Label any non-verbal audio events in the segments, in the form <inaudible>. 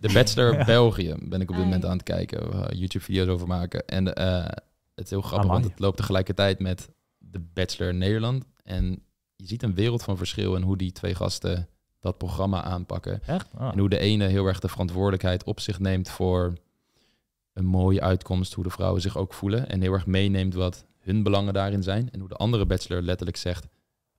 De Bachelor België ben ik op dit moment aan het kijken. Uh, eh, YouTube-video's over maken. En eh, het is heel grappig, want het loopt tegelijkertijd met de Bachelor Nederland. En je ziet een wereld van verschil in hoe die twee gasten dat programma aanpakken. Echt? Ah. En hoe de ene heel erg de verantwoordelijkheid op zich neemt voor een mooie uitkomst, hoe de vrouwen zich ook voelen. En heel erg meeneemt wat hun belangen daarin zijn. En hoe de andere bachelor letterlijk zegt: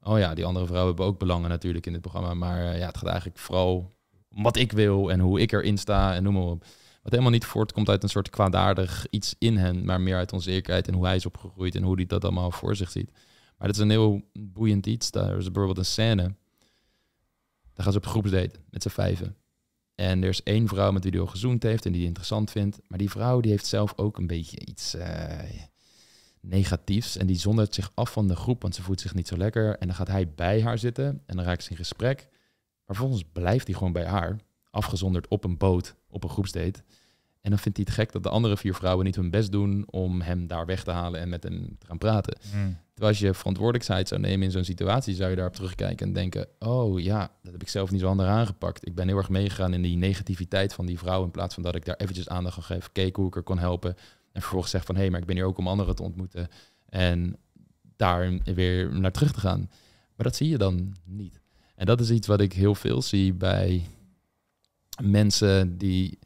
Oh ja, die andere vrouwen hebben ook belangen natuurlijk in dit programma. Maar eh, ja, het gaat eigenlijk vooral wat ik wil en hoe ik erin sta en noem maar op. Wat helemaal niet voortkomt uit een soort kwaadaardig iets in hen, maar meer uit onzekerheid en hoe hij is opgegroeid en hoe hij dat allemaal voor zich ziet. Maar dat is een heel boeiend iets. Daar is bijvoorbeeld een scène. Daar gaan ze op groepsdate met z'n vijven. En er is één vrouw met wie hij al gezoend heeft en die hij interessant vindt. Maar die vrouw die heeft zelf ook een beetje iets eh, negatiefs. En die zondert zich af van de groep, want ze voelt zich niet zo lekker. En dan gaat hij bij haar zitten en dan raakt ze in gesprek. Maar vervolgens blijft hij gewoon bij haar, afgezonderd op een boot, op een groepsdate. En dan vindt hij het gek dat de andere vier vrouwen niet hun best doen om hem daar weg te halen en met hem te gaan praten. Hmm. Terwijl als je verantwoordelijkheid zou nemen in zo'n situatie, zou je daarop terugkijken en denken: Oh ja, dat heb ik zelf niet zo handig aangepakt. Ik ben heel erg meegegaan in die negativiteit van die vrouw. In plaats van dat ik daar eventjes aandacht aan geef, keek hoe ik er kon helpen. En vervolgens zeg van: Hé, hey, maar ik ben hier ook om anderen te ontmoeten. En daar weer naar terug te gaan. Maar dat zie je dan niet. En dat is iets wat ik heel veel zie bij mensen die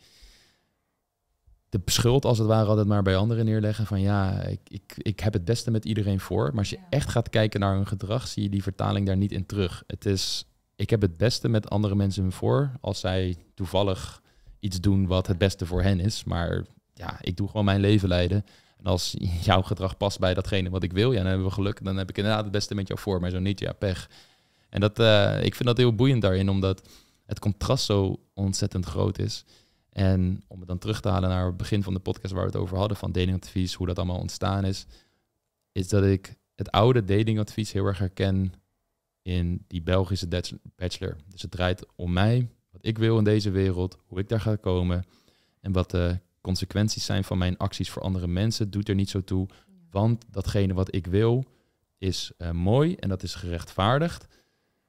de schuld als het ware altijd maar bij anderen neerleggen. Van ja, ik, ik, ik heb het beste met iedereen voor. Maar als je echt gaat kijken naar hun gedrag, zie je die vertaling daar niet in terug. Het is, ik heb het beste met andere mensen voor als zij toevallig iets doen wat het beste voor hen is. Maar ja, ik doe gewoon mijn leven leiden. En als <laughs> jouw gedrag past bij datgene wat ik wil, ja, dan hebben we geluk. Dan heb ik inderdaad het beste met jou voor. Maar zo niet, ja, pech. En dat, eh, ik vind dat heel boeiend daarin, omdat het contrast zo ontzettend groot is. En om het dan terug te halen naar het begin van de podcast waar we het over hadden, van datingadvies, hoe dat allemaal ontstaan is, is dat ik het oude datingadvies heel erg herken in die Belgische bachelor. Dus het draait om mij, wat ik wil in deze wereld, hoe ik daar ga komen en wat de consequenties zijn van mijn acties voor andere mensen, doet er niet zo toe. Want datgene wat ik wil is eh, mooi en dat is gerechtvaardigd.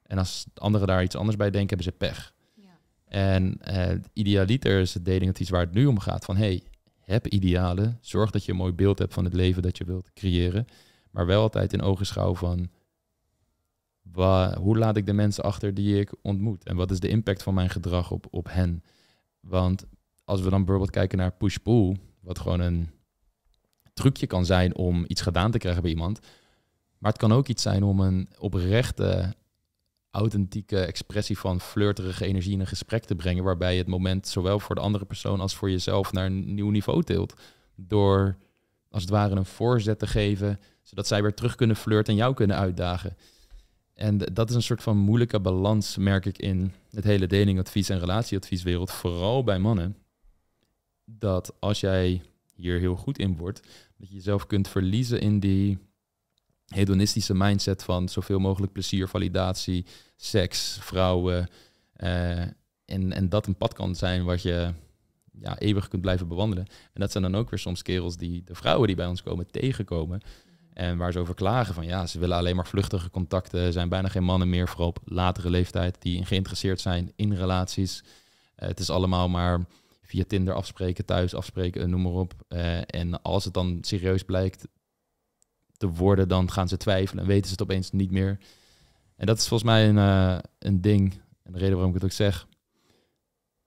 En als anderen daar iets anders bij denken, hebben ze pech. Ja. En eh, idealiter is het dating advies waar het nu om gaat. Van hey, heb idealen. Zorg dat je een mooi beeld hebt van het leven dat je wilt creëren. Maar wel altijd in ogenschouw van... hoe laat ik de mensen achter die ik ontmoet? En wat is de impact van mijn gedrag op, op hen? Want als we dan bijvoorbeeld kijken naar push-pull... wat gewoon een trucje kan zijn om iets gedaan te krijgen bij iemand... Maar het kan ook iets zijn om een oprechte authentieke expressie van flirterige energie in een gesprek te brengen, waarbij je het moment zowel voor de andere persoon als voor jezelf naar een nieuw niveau tilt. Door als het ware een voorzet te geven, zodat zij weer terug kunnen flirten en jou kunnen uitdagen. En dat is een soort van moeilijke balans, merk ik, in het hele datingadvies- en relatieadvieswereld, vooral bij mannen. Dat als jij hier heel goed in wordt, dat je jezelf kunt verliezen in die hedonistische mindset van zoveel mogelijk plezier, validatie, seks, vrouwen. Eh, en, en dat een pad kan zijn wat je ja, eeuwig kunt blijven bewandelen. En dat zijn dan ook weer soms kerels die de vrouwen die bij ons komen tegenkomen. En waar ze over klagen van ja, ze willen alleen maar vluchtige contacten. zijn bijna geen mannen meer, vooral op latere leeftijd, die geïnteresseerd zijn in relaties. Eh, het is allemaal maar via Tinder afspreken, thuis afspreken, eh, noem maar op. en als het dan serieus blijkt te worden, dan gaan ze twijfelen en weten ze het opeens niet meer. En dat is volgens mij een, uh, een ding, en de reden waarom ik het ook zeg,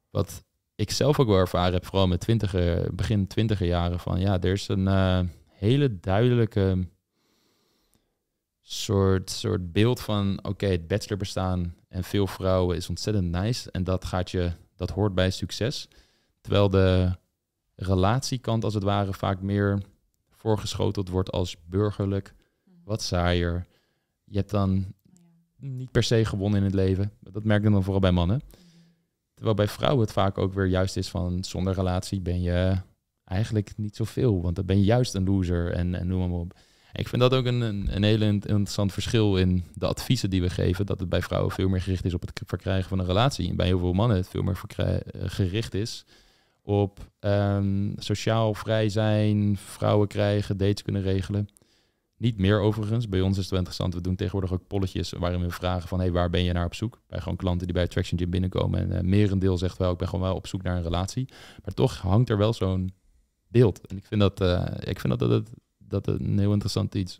wat ik zelf ook wel ervaren heb, vooral met twintiger, begin twintiger jaren, van ja, er is een eh, hele duidelijke soort, soort beeld van, oké, het bachelor bestaan en veel vrouwen is ontzettend nice en dat gaat je, dat hoort bij succes. Terwijl de relatiekant als het ware vaak meer voorgeschoteld wordt als burgerlijk, mhm. wat saaier. Je hebt dan niet per se gewonnen in het leven. Dat merk je dan vooral bij mannen. Mhm. Terwijl bij vrouwen het vaak ook weer juist is van zonder relatie ben je eigenlijk niet zoveel. Want dan ben je juist een loser en, en noem maar op. Ik vind dat ook een, een, een heel interessant verschil in de adviezen die we geven. Dat het bij vrouwen veel meer gericht is op het verkrijgen van een relatie. En bij heel veel mannen het veel meer eh, gericht is op ehm, sociaal vrij zijn, vrouwen krijgen, dates kunnen regelen. Niet meer overigens. Bij ons is het wel interessant. We doen tegenwoordig ook polletjes waarin we vragen van... hey, waar ben je naar op zoek? Bij gewoon klanten die bij Attraction Gym binnenkomen. En uh, merendeel zegt wel, ik ben gewoon wel op zoek naar een relatie. Maar toch hangt er wel zo'n beeld. En ik vind dat, eh, ik vind dat, dat, dat een heel interessant iets.